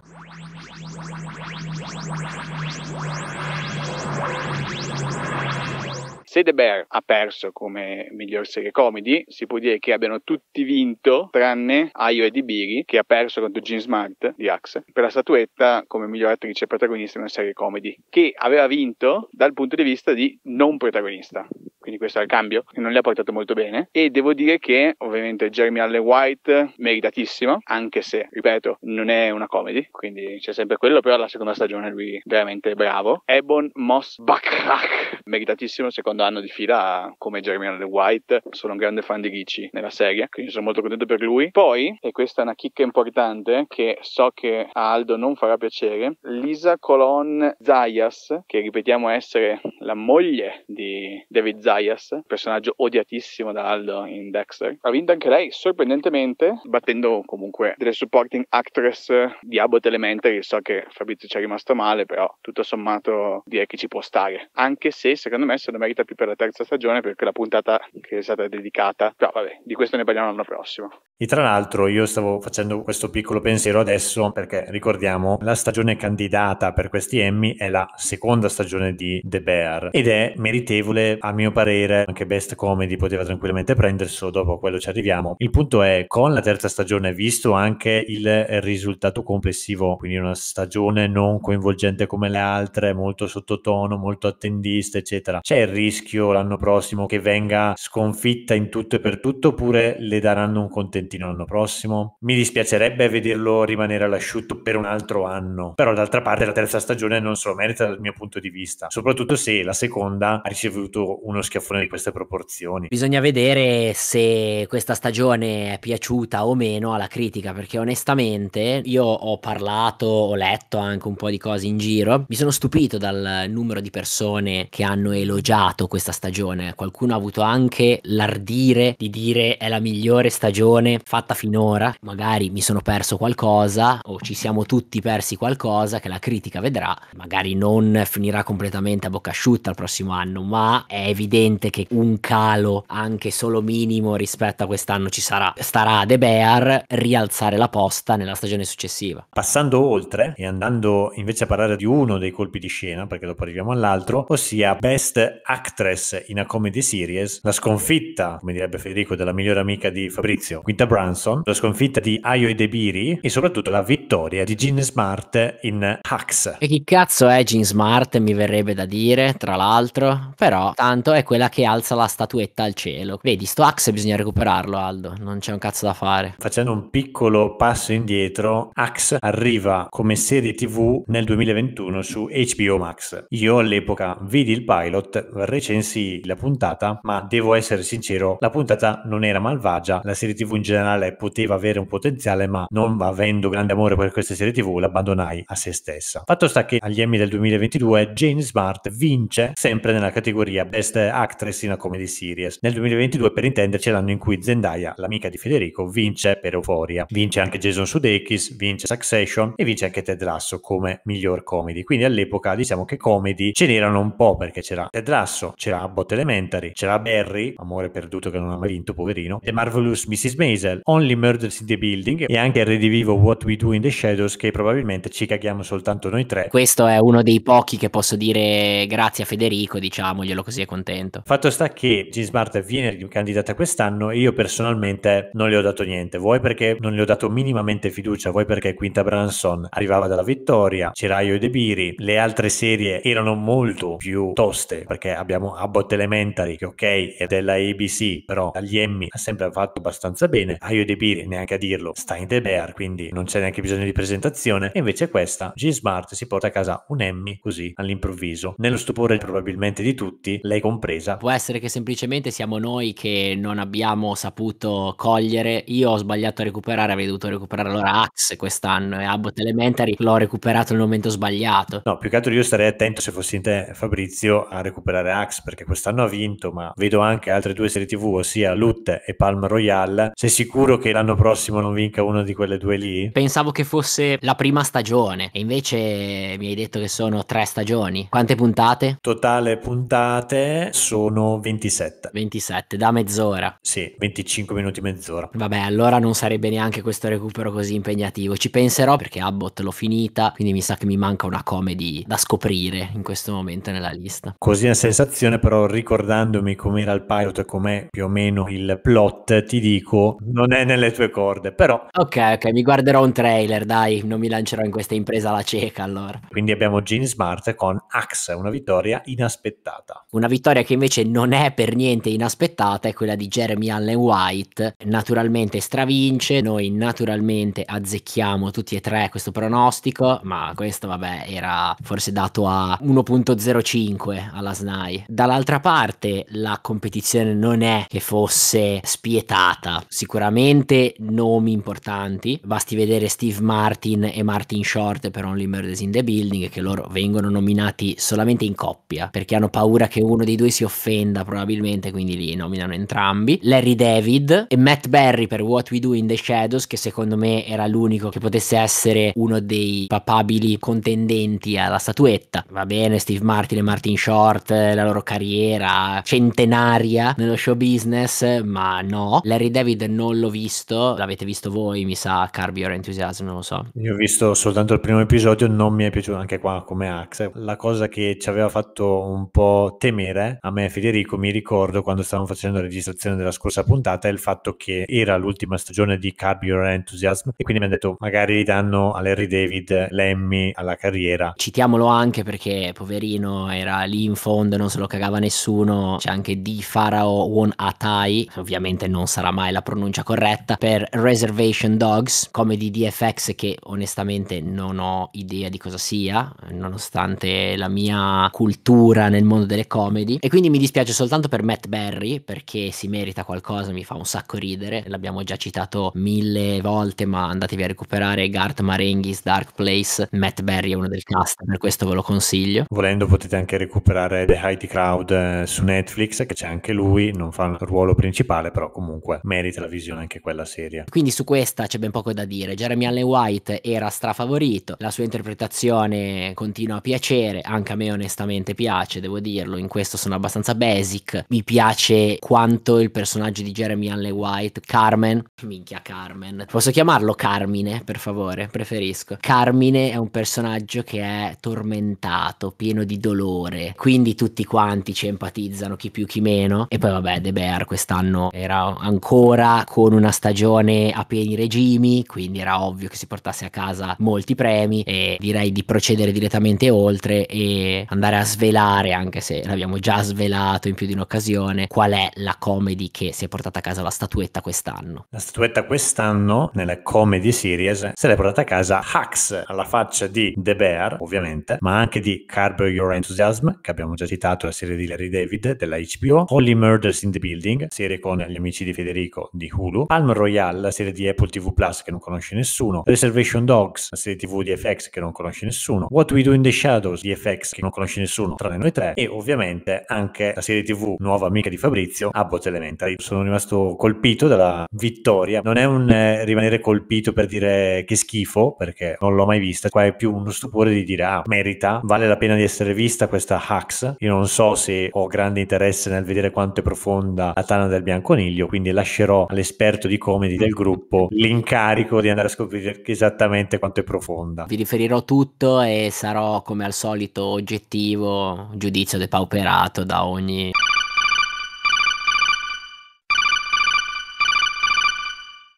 Se The Bear ha perso come miglior serie comedy, si può dire che abbiano tutti vinto, tranne Ayo e Dibiri, che ha perso contro Jean Smart di Axe, per la statuetta come miglior attrice protagonista in una serie comedy, che aveva vinto dal punto di vista di non protagonista quindi questo è il cambio che non le ha portato molto bene e devo dire che ovviamente Jeremy Allen White meritatissimo anche se ripeto non è una comedy quindi c'è sempre quello però la seconda stagione lui è veramente bravo Ebon Moss Backrack meritatissimo secondo secondo anno di fila come Jeremy Allen White. Sono un grande fan di Ricci nella serie, quindi sono molto contento per lui. Poi, e questa è una chicca importante che so che a Aldo non farà piacere, Lisa Colon Zayas, che ripetiamo essere la moglie di David Zayas, personaggio odiatissimo da Aldo in Dexter, ha vinto anche lei sorprendentemente, battendo comunque delle supporting actress di Abbott Elementary. So che Fabrizio ci è rimasto male, però tutto sommato direi che ci può stare, anche se secondo me se lo merita più più per la terza stagione perché la puntata che è stata dedicata, però vabbè, di questo ne parliamo l'anno prossimo. E tra l'altro io stavo facendo questo piccolo pensiero adesso perché ricordiamo la stagione candidata per questi Emmy è la seconda stagione di The Bear ed è meritevole a mio parere anche Best Comedy poteva tranquillamente prenderselo dopo quello ci arriviamo. Il punto è con la terza stagione visto anche il risultato complessivo quindi una stagione non coinvolgente come le altre molto sottotono molto attendista eccetera c'è il rischio rischio l'anno prossimo che venga sconfitta in tutto e per tutto oppure le daranno un contentino l'anno prossimo? Mi dispiacerebbe vederlo rimanere all'asciutto per un altro anno, però d'altra parte la terza stagione non se lo merita dal mio punto di vista, soprattutto se la seconda ha ricevuto uno schiaffone di queste proporzioni. Bisogna vedere se questa stagione è piaciuta o meno alla critica, perché onestamente io ho parlato, ho letto anche un po' di cose in giro, mi sono stupito dal numero di persone che hanno elogiato questa stagione. Qualcuno ha avuto anche l'ardire di dire è la migliore stagione fatta finora. Magari mi sono perso qualcosa o ci siamo tutti persi qualcosa che la critica vedrà. Magari non finirà completamente a bocca asciutta il prossimo anno, ma è evidente che un calo anche solo minimo rispetto a quest'anno ci sarà. Starà a De Bear rialzare la posta nella stagione successiva. Passando oltre e andando invece a parlare di uno dei colpi di scena, perché dopo arriviamo all'altro, ossia Best Actor stress in a comedy series, la sconfitta, come direbbe Federico, della migliore amica di Fabrizio, Quinta Branson, la sconfitta di Ayo e Debiri e soprattutto la vittoria di Gene Smart in Hacks. E chi cazzo è Gene Smart, mi verrebbe da dire, tra l'altro, però tanto è quella che alza la statuetta al cielo. Vedi, sto Hacks bisogna recuperarlo, Aldo, non c'è un cazzo da fare. Facendo un piccolo passo indietro, Hacks arriva come serie TV nel 2021 su HBO Max. Io all'epoca vidi il pilot, recentemente recensi la puntata, ma devo essere sincero, la puntata non era malvagia, la serie TV in generale poteva avere un potenziale, ma non avendo grande amore per questa serie TV l'abbandonai a se stessa. Fatto sta che agli Emmy del 2022 Jane Smart vince sempre nella categoria Best Actress in a Comedy Series. Nel 2022 per intenderci l'anno in cui Zendaya, l'amica di Federico, vince per Euphoria. Vince anche Jason Sudeikis, vince Succession e vince anche Ted Lasso come miglior comedy. Quindi all'epoca diciamo che comedy ce n'erano un po' perché c'era Ted Lasso, c'era Abbott Elementary, c'era Barry, amore perduto che non ha mai vinto, poverino, The Marvelous Mrs. Maisel, Only Murders in the Building e anche Redivivo What We Do in the Shadows che probabilmente ci caghiamo soltanto noi tre. Questo è uno dei pochi che posso dire grazie a Federico, diciamoglielo così è contento. Fatto sta che Jean Smart viene candidata quest'anno e io personalmente non le ho dato niente, vuoi perché non le ho dato minimamente fiducia, vuoi perché Quinta Branson arrivava dalla vittoria, c'era Io e De Biri, le altre serie erano molto più toste perché abbiamo abbiamo Abbott Elementary che ok è della ABC però agli Emmy ha sempre fatto abbastanza bene Ayo De Piri neanche a dirlo sta in The Bear quindi non c'è neanche bisogno di presentazione e invece questa G-Smart si porta a casa un Emmy così all'improvviso nello stupore probabilmente di tutti lei compresa può essere che semplicemente siamo noi che non abbiamo saputo cogliere io ho sbagliato a recuperare avrei dovuto recuperare allora Axe quest'anno e Abbott Elementary l'ho recuperato nel momento sbagliato no più che altro io starei attento se fossi in te Fabrizio a recuperare Axe perché quest'anno ha vinto, ma vedo anche altre due serie TV, ossia Lutte e Palm Royale. Sei sicuro che l'anno prossimo non vinca una di quelle due lì? Pensavo che fosse la prima stagione e invece mi hai detto che sono tre stagioni. Quante puntate? Totale puntate sono 27. 27 da mezz'ora. Sì, 25 minuti e mezz'ora. Vabbè, allora non sarebbe neanche questo recupero così impegnativo. Ci penserò perché Abbott l'ho finita, quindi mi sa che mi manca una comedy da scoprire in questo momento nella lista. Così una sensazione reazione però ricordandomi com'era il pilot e com'è più o meno il plot, ti dico, non è nelle tue corde, però... Ok, ok, mi guarderò un trailer, dai, non mi lancerò in questa impresa alla cieca allora. Quindi abbiamo Gene Smart con Axe, una vittoria inaspettata. Una vittoria che invece non è per niente inaspettata, è quella di Jeremy Allen White, naturalmente stravince, noi naturalmente azzecchiamo tutti e tre questo pronostico, ma questo vabbè era forse dato a 1.05 alla SNAI. Dall'altra parte la competizione non è che fosse spietata, sicuramente nomi importanti, basti vedere Steve Martin e Martin Short per Only Murders in the Building che loro vengono nominati solamente in coppia perché hanno paura che uno dei due si offenda probabilmente, quindi li nominano entrambi. Larry David e Matt Berry per What We Do in the Shadows che secondo me era l'unico che potesse essere uno dei papabili contendenti alla statuetta. Va bene Steve Martin e Martin Short, eh, la loro loro carriera centenaria nello show business, ma no. Larry David non l'ho visto, l'avete visto voi, mi sa, Carb Your Enthusiasm, non lo so. Io ho visto soltanto il primo episodio, non mi è piaciuto anche qua come Axe. La cosa che ci aveva fatto un po' temere, a me e Federico, mi ricordo quando stavamo facendo la registrazione della scorsa puntata, è il fatto che era l'ultima stagione di Carb Your Enthusiasm e quindi mi hanno detto magari gli danno a Larry David l'Emmy alla carriera. Citiamolo anche perché poverino era lì in fondo, non se lo cagava nessuno, c'è anche di Farao Won Atai, ovviamente non sarà mai la pronuncia corretta, per Reservation Dogs, comedy DFX che onestamente non ho idea di cosa sia, nonostante la mia cultura nel mondo delle comedy. E quindi mi dispiace soltanto per Matt Berry, perché si merita qualcosa, mi fa un sacco ridere, l'abbiamo già citato mille volte, ma andatevi a recuperare Gart Marenghis, Dark Place, Matt Berry è uno del cast, per questo ve lo consiglio. Volendo potete anche recuperare The Heidi Craft. Crowd eh, su Netflix, che c'è anche lui, non fa il ruolo principale, però comunque merita la visione anche quella serie. Quindi su questa c'è ben poco da dire. Jeremy Allen White era strafavorito, la sua interpretazione continua a piacere, anche a me onestamente piace, devo dirlo, in questo sono abbastanza basic. Mi piace quanto il personaggio di Jeremy Allen White, Carmen, minchia Carmen, posso chiamarlo Carmine per favore, preferisco. Carmine è un personaggio che è tormentato, pieno di dolore, quindi tutti quanti quanti ci empatizzano, chi più chi meno. E poi vabbè, De Bear quest'anno era ancora con una stagione a pieni regimi, quindi era ovvio che si portasse a casa molti premi e direi di procedere direttamente oltre e andare a svelare, anche se l'abbiamo già svelato in più di un'occasione, qual è la comedy che si è portata a casa la statuetta quest'anno. La statuetta quest'anno nella comedy series se l'è portata a casa Hux alla faccia di The Bear, ovviamente, ma anche di Carb Your Enthusiasm, che abbiamo già citato la serie di Larry David della HBO, Holy Murders in the Building, serie con gli amici di Federico di Hulu, Palm Royale, la serie di Apple TV Plus che non conosce nessuno, Reservation Dogs, la serie TV di FX che non conosce nessuno, What We Do in the Shadows di FX che non conosce nessuno tranne noi tre e ovviamente anche la serie TV nuova amica di Fabrizio, Abbott Elementary. Sono rimasto colpito dalla vittoria, non è un eh, rimanere colpito per dire che schifo perché non l'ho mai vista, qua è più uno stupore di dire ah merita, vale la pena di essere vista questa Hacks, io non so so se ho grande interesse nel vedere quanto è profonda la tana del bianconiglio, quindi lascerò all'esperto di comedy del gruppo l'incarico di andare a scoprire esattamente quanto è profonda. Vi riferirò tutto e sarò come al solito oggettivo, giudizio depauperato da ogni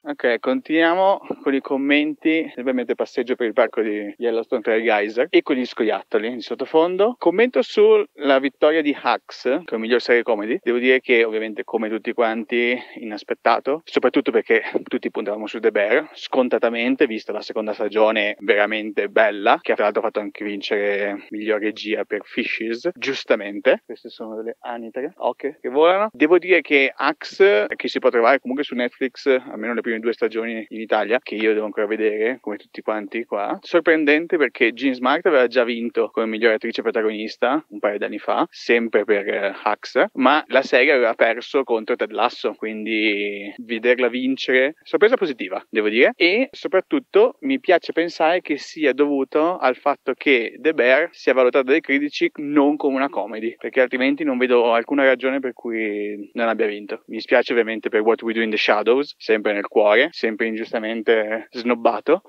Ok, continuiamo con i commenti. Ovviamente passeggio per il parco di Yellowstone Trail Geyser e con gli scoiattoli in sottofondo. Commento sulla vittoria di Hacks come miglior serie comedy. Devo dire che ovviamente come tutti quanti inaspettato, soprattutto perché tutti puntavamo su The Bear, scontatamente, vista la seconda stagione veramente bella, che ha tra l'altro fatto anche vincere miglior regia per Fishes, giustamente. Queste sono delle anitre, ocche okay, che volano. Devo dire che Hacks, che si può trovare comunque su Netflix, almeno le prime prime due stagioni in Italia, che io devo ancora vedere, come tutti quanti qua. Sorprendente perché Jean Smart aveva già vinto come migliore attrice protagonista un paio di anni fa, sempre per Hux, eh, ma la serie aveva perso contro Ted Lasso, quindi vederla vincere, sorpresa positiva, devo dire, e soprattutto mi piace pensare che sia dovuto al fatto che The Bear sia valutata dai critici non come una comedy, perché altrimenti non vedo alcuna ragione per cui non abbia vinto. Mi spiace ovviamente per What We Do in the Shadows, sempre nel cuore cuore, sempre ingiustamente snobbato.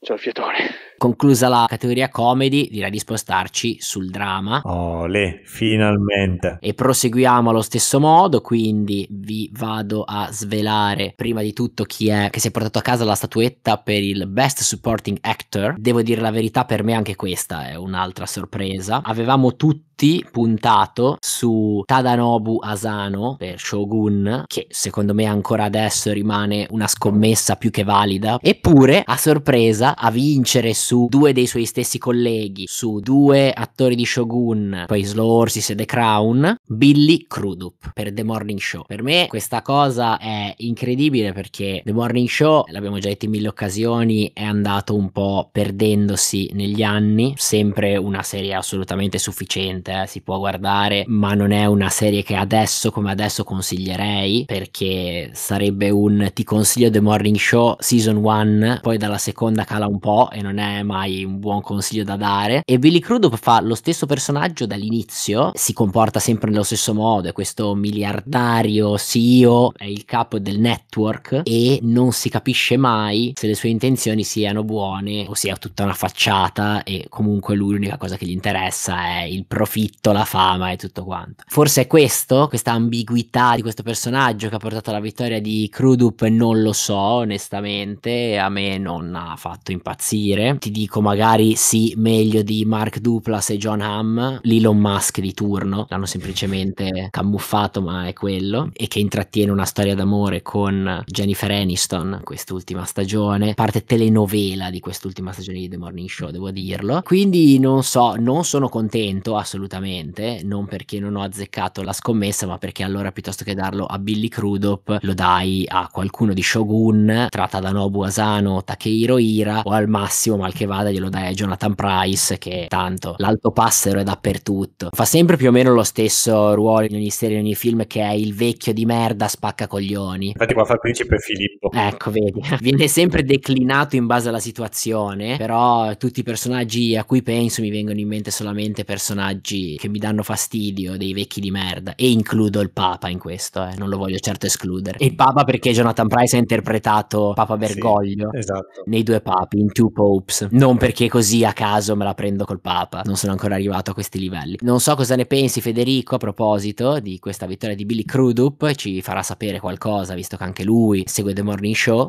C'è il fiatone. Conclusa la categoria comedy, direi di spostarci sul drama. Ole, finalmente. E proseguiamo allo stesso modo, quindi vi vado a svelare prima di tutto chi è che si è portato a casa la statuetta per il Best Supporting Actor. Devo dire la verità, per me anche questa è un'altra sorpresa. Avevamo tutti tutti puntato su Tadanobu Asano per Shogun, che secondo me ancora adesso rimane una scommessa più che valida, eppure a sorpresa a vincere su due dei suoi stessi colleghi, su due attori di Shogun, poi Slow Horses e The Crown, Billy Crudup per The Morning Show. Per me questa cosa è incredibile perché The Morning Show, l'abbiamo già detto in mille occasioni, è andato un po' perdendosi negli anni, sempre una serie assolutamente sufficiente divertente, eh, si può guardare, ma non è una serie che adesso come adesso consiglierei perché sarebbe un ti consiglio The Morning Show Season 1, poi dalla seconda cala un po' e non è mai un buon consiglio da dare. E Billy Crudup fa lo stesso personaggio dall'inizio, si comporta sempre nello stesso modo, è questo miliardario CEO, è il capo del network e non si capisce mai se le sue intenzioni siano buone o sia tutta una facciata e comunque lui l'unica cosa che gli interessa è il profitto profitto, la fama e tutto quanto. Forse è questo, questa ambiguità di questo personaggio che ha portato alla vittoria di Crudup, non lo so, onestamente, a me non ha fatto impazzire. Ti dico magari sì, meglio di Mark Duplas e John Hamm, l'Elon Musk di turno, l'hanno semplicemente camuffato, ma è quello, e che intrattiene una storia d'amore con Jennifer Aniston quest'ultima stagione, parte telenovela di quest'ultima stagione di The Morning Show, devo dirlo. Quindi non so, non sono contento assolutamente assolutamente, non perché non ho azzeccato la scommessa, ma perché allora piuttosto che darlo a Billy Crudup lo dai a qualcuno di Shogun, tratta da Nobu Asano, Takehiro Ira o al massimo mal che vada glielo dai a Jonathan Price che tanto l'alto passero è dappertutto. Fa sempre più o meno lo stesso ruolo in ogni serie, in ogni film che è il vecchio di merda spacca coglioni. Infatti qua fa il principe Filippo. Ecco, vedi. [laughs] Viene sempre declinato in base alla situazione, però tutti i personaggi a cui penso mi vengono in mente solamente personaggi politici che mi danno fastidio, dei vecchi di merda, e includo il Papa in questo, eh, non lo voglio certo escludere. il Papa perché Jonathan Price ha interpretato Papa Bergoglio sì, esatto. nei due papi, in Two Popes, non perché così a caso me la prendo col Papa, non sono ancora arrivato a questi livelli. Non so cosa ne pensi Federico a proposito di questa vittoria di Billy Crudup, ci farà sapere qualcosa visto che anche lui segue The Morning Show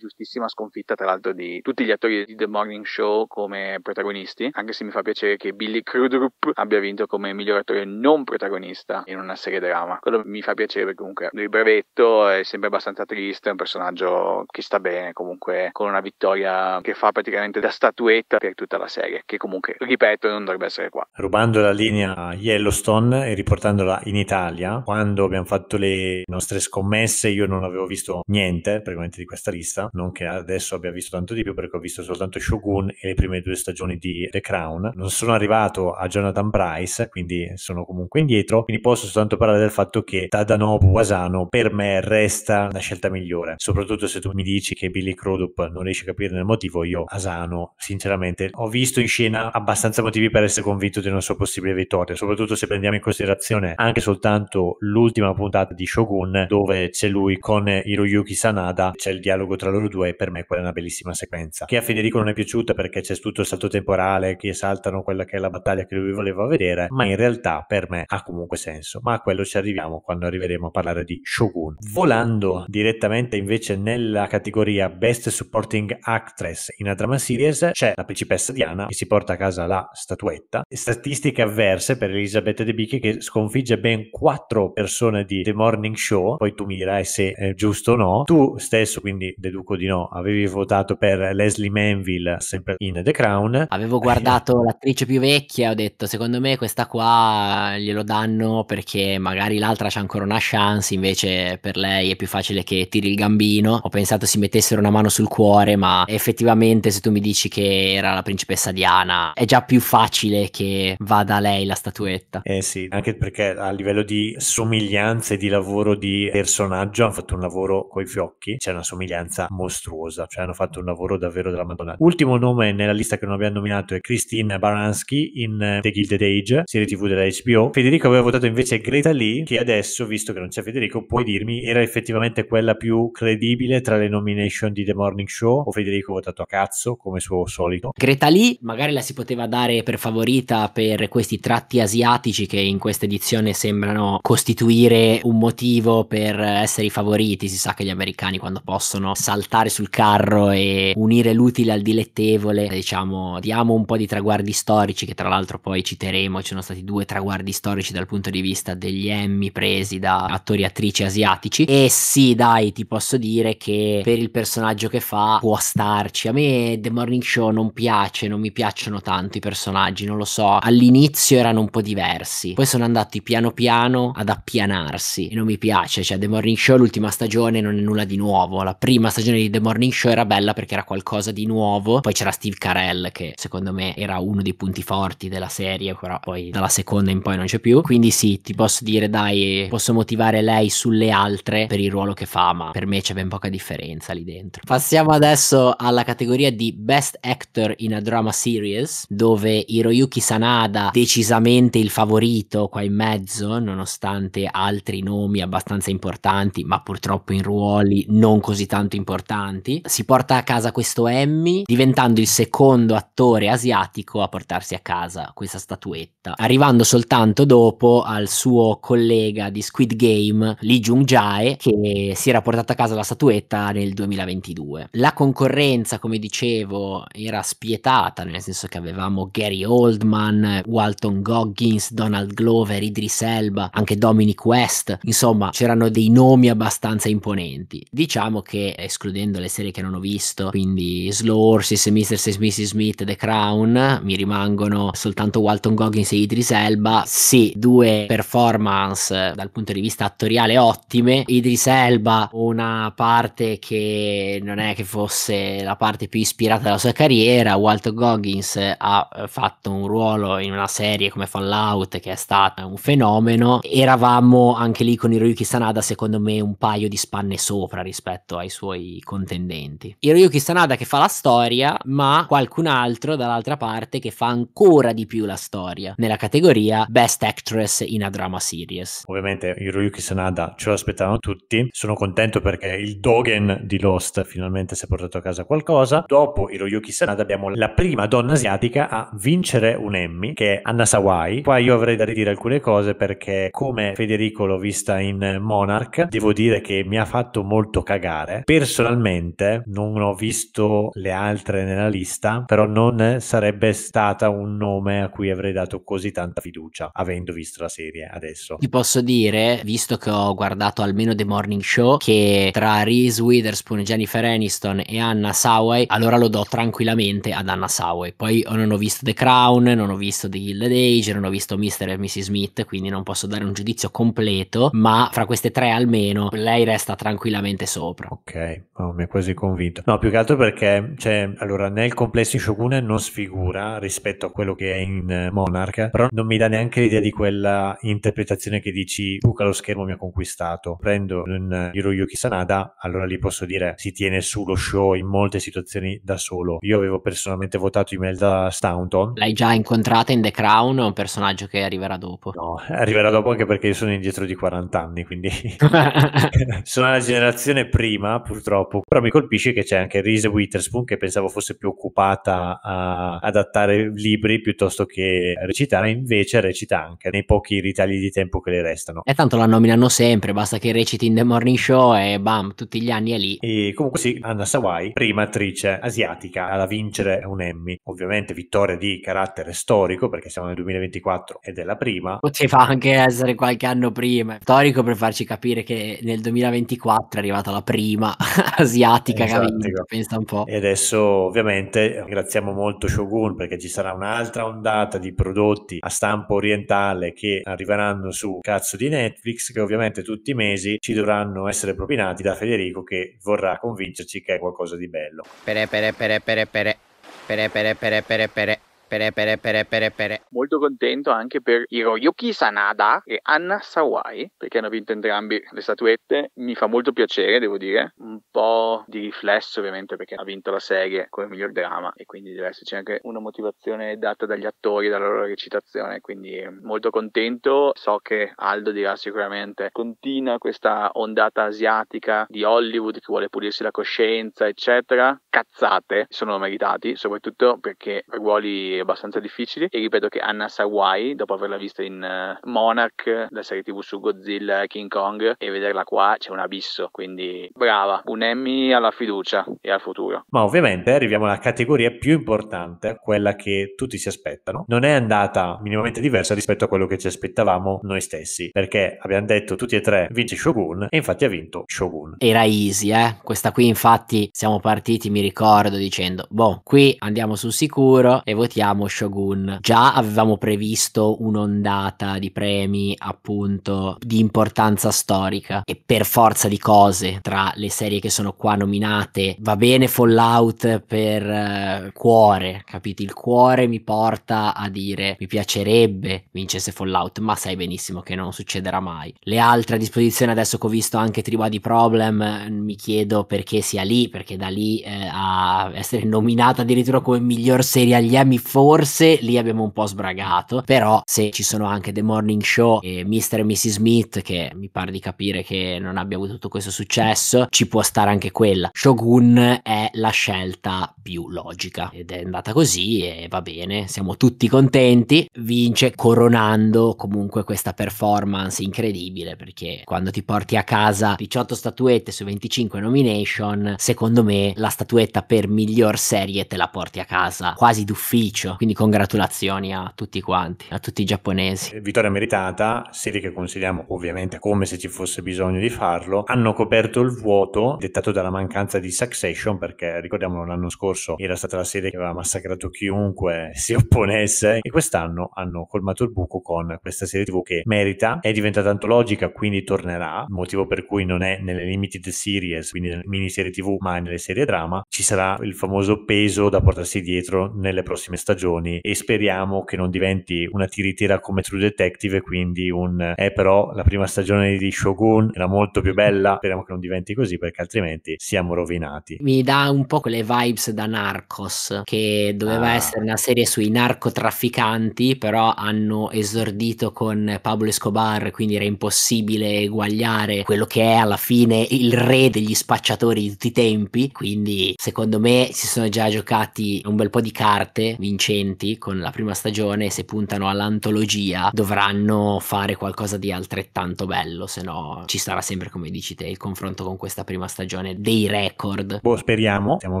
giustissima sconfitta tra l'altro di tutti gli attori di The Morning Show come protagonisti, anche se mi fa piacere che Billy Crudup abbia vinto come miglior attore non protagonista in una serie drama. Quello mi fa piacere perché comunque il brevetto è sempre abbastanza triste, è un personaggio che sta bene comunque con una vittoria che fa praticamente da statuetta per tutta la serie, che comunque, ripeto, non dovrebbe essere qua. Rubando la linea Yellowstone e riportandola in Italia, quando abbiamo fatto le nostre scommesse io non avevo visto niente praticamente di questa lista non che adesso abbia visto tanto di più perché ho visto soltanto Shogun e le prime due stagioni di The Crown. Non sono arrivato a Jonathan Price, quindi sono comunque indietro, quindi posso soltanto parlare del fatto che Tadanobu Asano per me resta la scelta migliore, soprattutto se tu mi dici che Billy Crudup non riesce a capire il motivo, io Asano sinceramente ho visto in scena abbastanza motivi per essere convinto di una sua possibile vittoria, soprattutto se prendiamo in considerazione anche soltanto l'ultima puntata di Shogun dove c'è lui con Hiroyuki Sanada, c'è il dialogo tra loro loro due, per me quella è una bellissima sequenza. Che a Federico non è piaciuta perché c'è tutto il salto temporale, che saltano quella che è la battaglia che lui voleva vedere, ma in realtà per me ha comunque senso. Ma a quello ci arriviamo quando arriveremo a parlare di Shogun. Volando direttamente invece nella categoria Best Supporting Actress in a Drama Series c'è la principessa Diana che si porta a casa la statuetta. Statistiche avverse per Elisabetta De Bicchi che sconfigge ben quattro persone di The Morning Show, poi tu mi dirai se è giusto o no. Tu stesso quindi deduco poco di no, avevi votato per Leslie Manville sempre in The Crown. Avevo eh, guardato l'attrice più vecchia e ho detto secondo me questa qua glielo danno perché magari l'altra c'ha ancora una chance, invece per lei è più facile che tiri il gambino. Ho pensato si mettessero una mano sul cuore, ma effettivamente se tu mi dici che era la principessa Diana è già più facile che vada lei la statuetta. Eh sì, anche perché a livello di somiglianze di lavoro di personaggio hanno fatto un lavoro coi fiocchi, c'è una somiglianza molto mostruosa, cioè hanno fatto un lavoro davvero della Madonna. Ultimo nome nella lista che non abbiamo nominato è Christine Baranski in eh, The Gilded Age, serie TV della HBO. Federico aveva votato invece Greta Lee, che adesso, visto che non c'è Federico, puoi dirmi era effettivamente quella più credibile tra le nomination di The Morning Show o Federico ha votato a cazzo come suo solito? Greta Lee magari la si poteva dare per favorita per questi tratti asiatici che in questa edizione sembrano costituire un motivo per essere i favoriti, si sa che gli americani quando possono saltare saltare sul carro e unire l'utile al dilettevole, diciamo, diamo un po' di traguardi storici che tra l'altro poi citeremo, ci sono stati due traguardi storici dal punto di vista degli Emmy presi da attori e attrici asiatici e sì dai ti posso dire che per il personaggio che fa può starci, a me The Morning Show non piace, non mi piacciono tanto i personaggi, non lo so, all'inizio erano un po' diversi, poi sono andati piano piano ad appianarsi e non mi piace, cioè The Morning Show l'ultima stagione non è nulla di nuovo, la prima stagione di di The Morning Show era bella perché era qualcosa di nuovo. Poi c'era Steve Carell che secondo me era uno dei punti forti della serie, però poi dalla seconda in poi non c'è più. Quindi sì, ti posso dire dai, posso motivare lei sulle altre per il ruolo che fa, ma per me c'è ben poca differenza lì dentro. Passiamo adesso alla categoria di Best Actor in a Drama Series, dove Hiroyuki Sanada decisamente il favorito qua in mezzo, nonostante altri nomi abbastanza importanti, ma purtroppo in ruoli non così tanto importanti importanti, si porta a casa questo Emmy, diventando il secondo attore asiatico a portarsi a casa questa statuetta, arrivando soltanto dopo al suo collega di Squid Game, Lee Jung-jae, che si era portato a casa la statuetta nel 2022. La concorrenza, come dicevo, era spietata, nel senso che avevamo Gary Oldman, Walton Goggins, Donald Glover, Idris Elba, anche Dominic West, insomma c'erano dei nomi abbastanza imponenti. Diciamo che escludendo vedendo le serie che non ho visto, quindi Slow Horses, Mr. Smith, Mrs. Smith, The Crown, mi rimangono soltanto Walton Goggins e Idris Elba, sì, due performance eh, dal punto di vista attoriale ottime, Idris Elba una parte che non è che fosse la parte più ispirata della sua carriera, Walton Goggins ha eh, fatto un ruolo in una serie come Fallout che è stata un fenomeno, eravamo anche lì con Hiroyuki Sanada secondo me un paio di spanne sopra rispetto ai suoi contendenti. Hiroyuki Sanada che fa la storia, ma qualcun altro dall'altra parte che fa ancora di più la storia nella categoria Best Actress in a Drama Series. Ovviamente Hiroyuki Sanada ce lo aspettavano tutti, sono contento perché il Dogen di Lost finalmente si è portato a casa qualcosa. Dopo Hiroyuki Sanada abbiamo la prima donna asiatica a vincere un Emmy, che è Anna Sawai. Qua io avrei da ridire alcune cose perché come Federico l'ho vista in Monarch, devo dire che mi ha fatto molto cagare. Personalmente personalmente non ho visto le altre nella lista, però non sarebbe stata un nome a cui avrei dato così tanta fiducia, avendo visto la serie adesso. Ti posso dire, visto che ho guardato almeno The Morning Show, che tra Reese Witherspoon, Jennifer Aniston e Anna Sawai, allora lo do tranquillamente ad Anna Sawai. Poi non ho visto The Crown, non ho visto The Gilded Age, non ho visto Mr. e Mrs. Smith, quindi non posso dare un giudizio completo, ma fra queste tre almeno lei resta tranquillamente sopra. Ok, Oh, mi è quasi convinto. No, più che altro perché cioè, allora, nel complesso di Shogun non sfigura rispetto a quello che è in eh, Monarch, però non mi dà neanche l'idea di quella interpretazione che dici Luca lo schermo mi ha conquistato, prendo un eh, Hiroyuki Sanada, allora lì posso dire si tiene su lo show in molte situazioni da solo. Io avevo personalmente votato Imelda Staunton. L'hai già incontrata in The Crown, un personaggio che arriverà dopo? No, arriverà dopo anche perché io sono indietro di 40 anni, quindi [laughs] [laughs] sono la generazione prima purtroppo troppo. Però mi colpisce che c'è anche Reese Witherspoon che pensavo fosse più occupata a adattare libri piuttosto che recitare, invece recita anche nei pochi ritagli di tempo che le restano. E tanto la nominano sempre, basta che reciti in The Morning Show e bam, tutti gli anni è lì. E comunque sì, Anna Sawai, prima attrice asiatica ad vincere un Emmy. Ovviamente vittoria di carattere storico perché siamo nel 2024 ed è la prima. Poteva anche essere qualche anno prima. Storico per farci capire che nel 2024 è arrivata la prima [laughs] asiatica esatto. pensa un po'. E adesso ovviamente ringraziamo molto Shogun perché ci sarà un'altra ondata di prodotti a stampo orientale che arriveranno su cazzo di Netflix che ovviamente tutti i mesi ci dovranno essere propinati da Federico che vorrà convincerci che è qualcosa di bello. pere pere pere pere pere pere pere pere pere pere, pere, pere, pere, pere. Molto contento anche per Hiroyuki Sanada e Anna Sawai, perché hanno vinto entrambi le statuette. Mi fa molto piacere, devo dire. Un po' di riflesso, ovviamente, perché ha vinto la serie come miglior drama e quindi deve esserci anche una motivazione data dagli attori, dalla loro recitazione. Quindi molto contento. So che Aldo dirà sicuramente continua questa ondata asiatica di Hollywood che vuole pulirsi la coscienza, eccetera. Cazzate, sono meritati, soprattutto perché ruoli abbastanza difficili e ripeto che Anna Sawai dopo averla vista in eh, Monarch la serie tv su Godzilla King Kong e vederla qua c'è un abisso quindi brava un Emmy alla fiducia e al futuro ma ovviamente arriviamo alla categoria più importante quella che tutti si aspettano non è andata minimamente diversa rispetto a quello che ci aspettavamo noi stessi perché abbiamo detto tutti e tre vince Shogun e infatti ha vinto Shogun era easy eh questa qui infatti siamo partiti mi ricordo dicendo boh qui andiamo sul sicuro e votiamo ricordiamo Shogun, già avevamo previsto un'ondata di premi appunto di importanza storica e per forza di cose tra le serie che sono qua nominate va bene Fallout per eh, cuore, capito? Il cuore mi porta a dire mi piacerebbe vincesse Fallout, ma sai benissimo che non succederà mai. Le altre a disposizione adesso che ho visto anche Tribadi Problem eh, mi chiedo perché sia lì, perché da lì eh, a essere nominata addirittura come miglior serie agli Emmy for forse lì abbiamo un po' sbragato, però se ci sono anche The Morning Show e Mr. e Mrs. Smith, che mi pare di capire che non abbia avuto tutto questo successo, ci può stare anche quella. Shogun è la scelta più logica ed è andata così e va bene, siamo tutti contenti. Vince coronando comunque questa performance incredibile perché quando ti porti a casa 18 statuette su 25 nomination, secondo me la statuetta per miglior serie te la porti a casa quasi d'ufficio beneficio. Quindi congratulazioni a tutti quanti, a tutti i giapponesi. Eh, vittoria meritata, serie che consigliamo ovviamente come se ci fosse bisogno di farlo. Hanno coperto il vuoto dettato dalla mancanza di Succession perché ricordiamo l'anno scorso era stata la serie che aveva massacrato chiunque [laughs] si opponesse e quest'anno hanno colmato il buco con questa serie tv che merita, è diventata antologica quindi tornerà, motivo per cui non è nelle limited series, quindi nelle miniserie tv ma nelle serie drama, ci sarà il famoso peso da portarsi dietro nelle prossime stagioni stagioni e speriamo che non diventi una tiritera come True Detective quindi un eh però la prima stagione di Shogun era molto più bella speriamo che non diventi così perché altrimenti siamo rovinati mi dà un po' quelle vibes da Narcos che doveva ah. essere una serie sui narcotrafficanti però hanno esordito con Pablo Escobar quindi era impossibile eguagliare quello che è alla fine il re degli spacciatori di tutti i tempi quindi secondo me si sono già giocati un bel po' di carte vincendo vincenti con la prima stagione se puntano all'antologia dovranno fare qualcosa di altrettanto bello, se no ci sarà sempre, come dici te, il confronto con questa prima stagione dei record. Boh, speriamo, andiamo a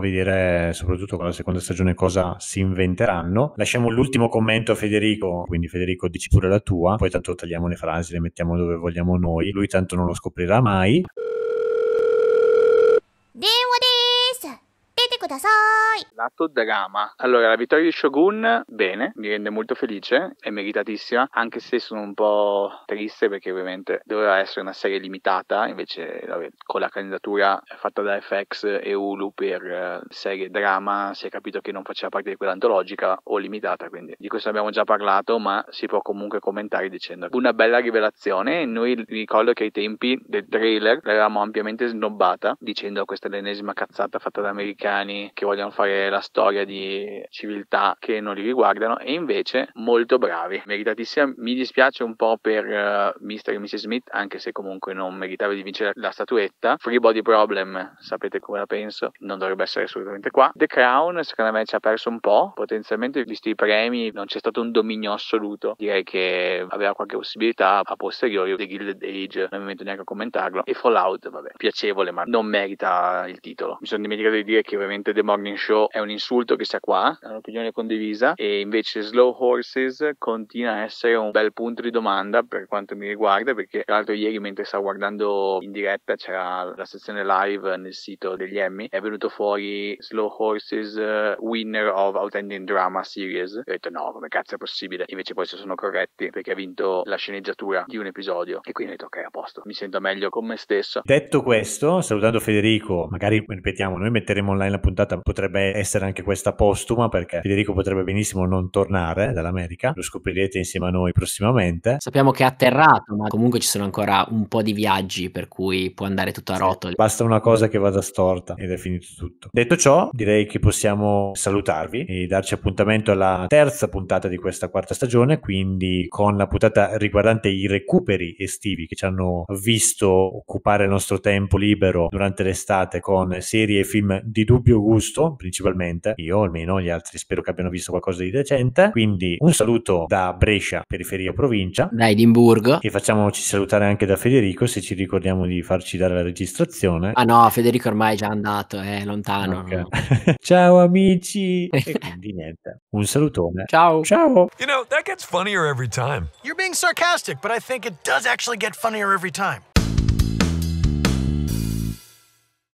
vedere soprattutto con la seconda stagione cosa si inventeranno. Lasciamo l'ultimo commento a Federico, quindi Federico dici pure la tua, poi tanto tagliamo le frasi, le mettiamo dove vogliamo noi, lui tanto non lo scoprirà mai. ください Lato drama. Allora, la vittoria di Shogun, bene, mi rende molto felice, è meritatissima, anche se sono un po' triste perché ovviamente doveva essere una serie limitata, invece vabbè, con la candidatura fatta da FX e Hulu per eh, serie drama si è capito che non faceva parte di quell'antologica o limitata, quindi di questo abbiamo già parlato, ma si può comunque commentare dicendo una bella rivelazione, noi ricordo che ai tempi del trailer l'avevamo ampiamente snobbata dicendo questa è l'ennesima cazzata fatta da americani italiani che vogliono fare la storia di civiltà che non li riguardano e invece molto bravi, meritatissima. Mi dispiace un po' per uh, eh, Mr. e Mrs. Smith, anche se comunque non meritava di vincere la statuetta. Free Body Problem, sapete come la penso, non dovrebbe essere assolutamente qua. The Crown, secondo me, ci ha perso un po', potenzialmente visti i premi, non c'è stato un dominio assoluto. Direi che aveva qualche possibilità a posteriori. The Gilded Age, non mi metto neanche a commentarlo. E Fallout, vabbè, piacevole, ma non merita il titolo. Mi sono dimenticato di dire che ovviamente sicuramente The Morning Show è un insulto che sia qua, è un'opinione condivisa e invece Slow Horses continua a essere un bel punto di domanda per quanto mi riguarda perché tra l'altro ieri mentre stavo guardando in diretta c'era la sezione live nel sito degli Emmy è venuto fuori Slow Horses eh, winner of Outending Drama Series e ho detto no come cazzo è possibile invece poi si sono corretti perché ha vinto la sceneggiatura di un episodio e quindi ho detto ok a posto mi sento meglio con me stesso detto questo salutando Federico magari ripetiamo noi metteremo online la puntata puntata potrebbe essere anche questa postuma perché Federico potrebbe benissimo non tornare dall'America, lo scoprirete insieme a noi prossimamente. Sappiamo che è atterrato, ma comunque ci sono ancora un po' di viaggi per cui può andare tutto a rotoli. Basta una cosa che vada storta ed è finito tutto. Detto ciò, direi che possiamo salutarvi e darci appuntamento alla terza puntata di questa quarta stagione, quindi con la puntata riguardante i recuperi estivi che ci hanno visto occupare il nostro tempo libero durante l'estate con serie e film di dubbio mio gusto principalmente, io almeno gli altri spero che abbiano visto qualcosa di decente, quindi un saluto da Brescia, periferia provincia, da Edimburgo e facciamoci salutare anche da Federico se ci ricordiamo di farci dare la registrazione. Ah no, Federico ormai è già andato, è lontano. Okay. No. [laughs] Ciao amici! e [laughs] quindi niente, un salutone. Ciao! Ciao! You know, that gets funnier every time. You're being sarcastic, but I think it does actually get funnier every time.